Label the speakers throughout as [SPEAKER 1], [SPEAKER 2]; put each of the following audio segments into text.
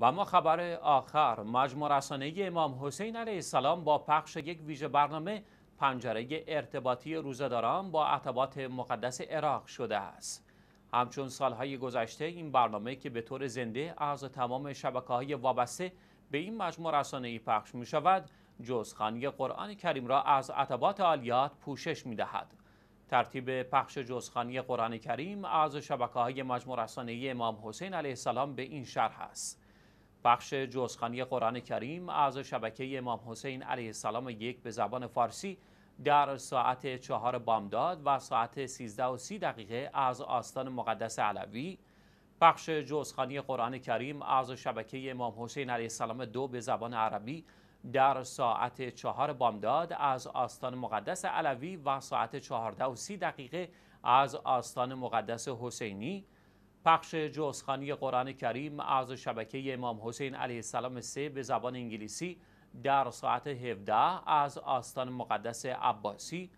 [SPEAKER 1] و ما خبر آخر مجموع رسانه امام حسین علیه السلام با پخش یک ویژه برنامه پنجره ارتباطی روزداران با عتبات مقدس عراق شده است همچون سالهای گذشته این برنامه که به طور زنده از تمام شبکه های وابسته به این مجموع ای پخش می شود جز قرآن کریم را از عتبات آلیات پوشش می دهد. ترتیب پخش جزخانی قرآن کریم از شبکه های مجموع رسانه امام حسین علیه السلام به این شرح است. بخش جزخانی قرآن کریم از شبکه امام حسین علیه السلام یک به زبان فارسی در ساعت چهار بامداد و ساعت سیزده و سی دقیقه از آستان مقدس علوی بخش جزخانی قرآن کریم از شبکه امام حسین علیه السلام دو به زبان عربی در ساعت چهار بامداد از آستان مقدس علوی و ساعت چهارده و سی دقیقه از آستان مقدس حسینی پخش جوزخانی قرآن کریم از شبکه امام حسین علیه السلام سه به زبان انگلیسی در ساعت 17 از آستان مقدس عباسی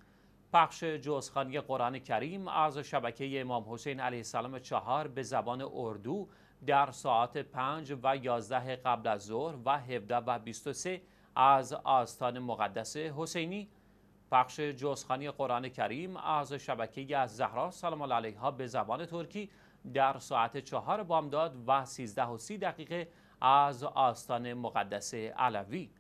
[SPEAKER 1] پخش جوزخانی قرآن کریم از شبکه امام حسین علیه السلام چهار به زبان اردو در ساعت 5 و 11 قبل از ظهر و 17 و 23 از آستان مقدس حسینی پخش جوزخانی قرآن کریم از شبکه از زهرا سلام ها به زبان ترکی در ساعت چهار بامداد و سیزده و 30 دقیقه از آستان مقدس علوی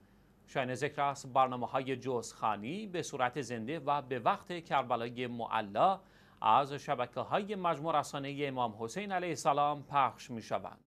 [SPEAKER 1] شاین ذکر است برنامه های جزخانی به صورت زنده و به وقت کربلای معلا از شبکه های مجموع رسانه امام حسین علیه السلام پخش می شوند.